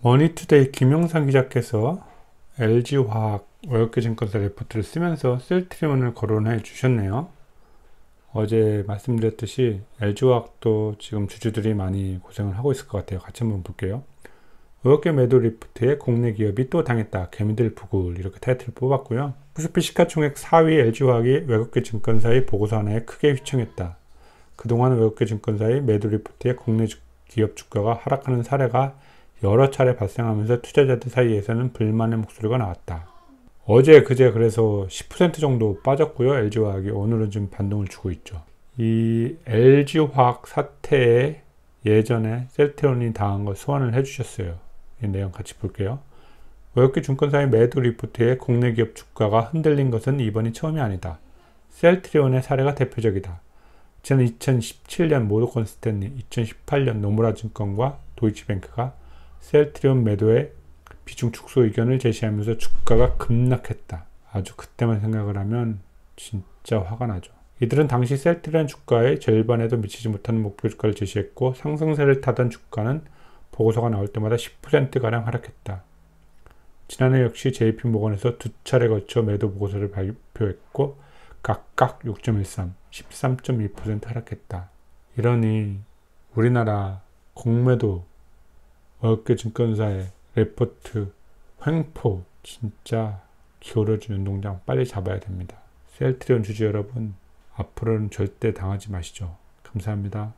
머니투데이 김용상 기자께서 LG화학 월요증권사 레포트를 쓰면서 셀트리온을 거론해 주셨네요. 어제 말씀드렸듯이 LG화학도 지금 주주들이 많이 고생을 하고 있을 것 같아요. 같이 한번 볼게요. 의학계 매도 리프트에 국내 기업이 또 당했다. 개미들 부글 이렇게 타이틀을 뽑았고요. 코스피 시가총액 4위 LG화학이 외국계 증권사의 보고서 하나에 크게 휘청했다. 그동안 외국계 증권사의 매도 리프트에 국내 기업 주가가 하락하는 사례가 여러 차례 발생하면서 투자자들 사이에서는 불만의 목소리가 나왔다. 어제 그제 그래서 10% 정도 빠졌고요. LG화학이 오늘은 지금 반동을 주고 있죠. 이 LG화학 사태에 예전에 셀테온이 당한 걸 소환을 해주셨어요. 이 내용 같이 볼게요. 어렵게 증권사의 매도 리포트에 국내 기업 주가가 흔들린 것은 이번이 처음이 아니다. 셀트리온의 사례가 대표적이다. 지난 2017년 모로콘스탠리, 2018년 노무라증권과 도이치뱅크가 셀트리온 매도에 비중 축소 의견을 제시하면서 주가가 급락했다. 아주 그때만 생각을 하면 진짜 화가 나죠. 이들은 당시 셀트리온 주가의 절반에도 미치지 못하는 목표 주가를 제시했고 상승세를 타던 주가는 보고서가 나올 때마다 10%가량 하락했다. 지난해 역시 JP 모건에서 두 차례 걸쳐 매도 보고서를 발표했고 각각 6.13, 13.2% 하락했다. 이러니 우리나라 공매도 어깨 증권사의 레포트, 횡포 진짜 기울어지는농장 빨리 잡아야 됩니다. 셀트리온 주주 여러분 앞으로는 절대 당하지 마시죠. 감사합니다.